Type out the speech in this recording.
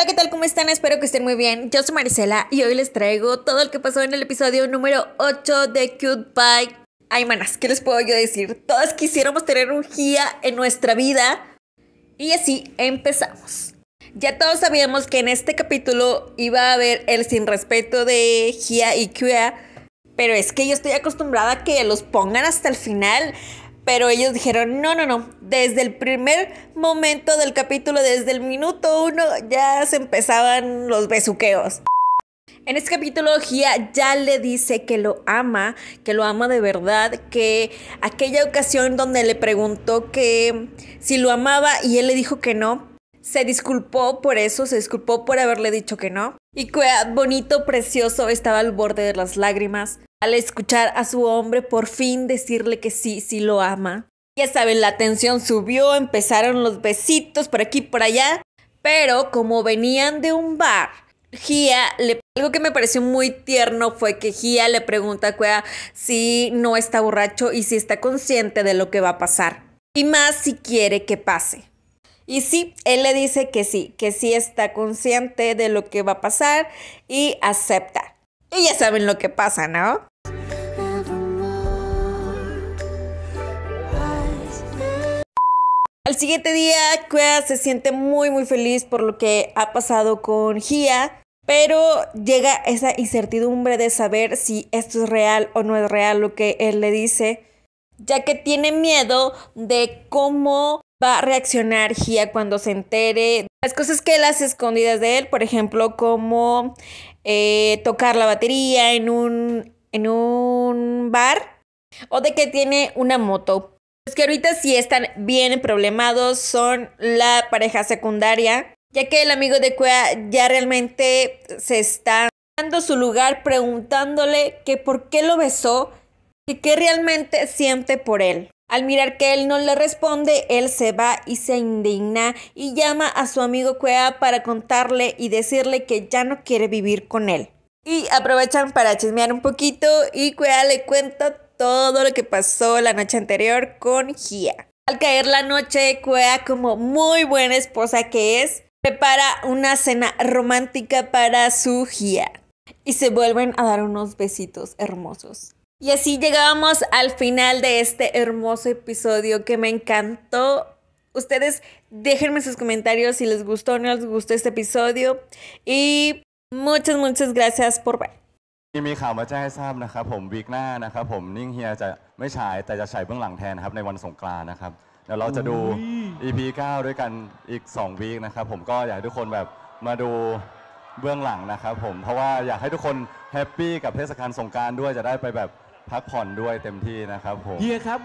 Hola, ¿qué tal? ¿Cómo están? Espero que estén muy bien. Yo soy Marisela y hoy les traigo todo lo que pasó en el episodio número 8 de Cute Bike. Ay, manas, ¿qué les puedo yo decir? Todas quisiéramos tener un Gia en nuestra vida. Y así empezamos. Ya todos sabíamos que en este capítulo iba a haber el sin respeto de Gia y QA, pero es que yo estoy acostumbrada a que los pongan hasta el final. Pero ellos dijeron, no, no, no, desde el primer momento del capítulo, desde el minuto uno, ya se empezaban los besuqueos. En este capítulo, Gia ya le dice que lo ama, que lo ama de verdad, que aquella ocasión donde le preguntó que si lo amaba y él le dijo que no, se disculpó por eso, se disculpó por haberle dicho que no. Y que bonito, precioso, estaba al borde de las lágrimas. Al escuchar a su hombre por fin decirle que sí, sí lo ama. Ya saben, la tensión subió, empezaron los besitos por aquí y por allá, pero como venían de un bar, Gia le algo que me pareció muy tierno fue que Gia le pregunta a Cuea si no está borracho y si está consciente de lo que va a pasar. Y más si quiere que pase. Y sí, él le dice que sí, que sí está consciente de lo que va a pasar y acepta. Y ya saben lo que pasa, ¿no? Al siguiente día, Kuea se siente muy muy feliz por lo que ha pasado con Gia, pero llega esa incertidumbre de saber si esto es real o no es real lo que él le dice, ya que tiene miedo de cómo va a reaccionar Gia cuando se entere. Las cosas que él hace escondidas de él, por ejemplo, como eh, tocar la batería en un, en un bar o de que tiene una moto. Los que ahorita sí están bien problemados son la pareja secundaria, ya que el amigo de Cuea ya realmente se está dando su lugar preguntándole que por qué lo besó y qué realmente siente por él. Al mirar que él no le responde, él se va y se indigna y llama a su amigo Cuea para contarle y decirle que ya no quiere vivir con él. Y aprovechan para chismear un poquito y Cuea le cuenta todo lo que pasó la noche anterior con Gia. Al caer la noche, Cuea, como muy buena esposa que es, prepara una cena romántica para su Gia. Y se vuelven a dar unos besitos hermosos. Y así llegamos al final de este hermoso episodio que me encantó. Ustedes déjenme sus comentarios si les gustó o no les gustó este episodio. Y muchas, muchas gracias por ver. นี่มีข่าวมาแจ้งให้ทราบนะครับผมวีคหน้านะครับผมนิ่งเฮียจะไม่ฉายแต่จะฉายเบื้องหลังแทนครับในวันสงกรานนะครับเดี๋ยวเราจะดู EP 9ด้วยกันอีก2วีคนะครับผมก็อยากให้ทุกคนแบบมาดูเบื้องหลังนะครับผมเพราะว่าอยากให้ทุกคนแฮปปี้กับเทศกาลสงกรานด้วยจะได้ไปแบบพักผ่อนด้วยเต็มที่นะครับผมเฮียครับ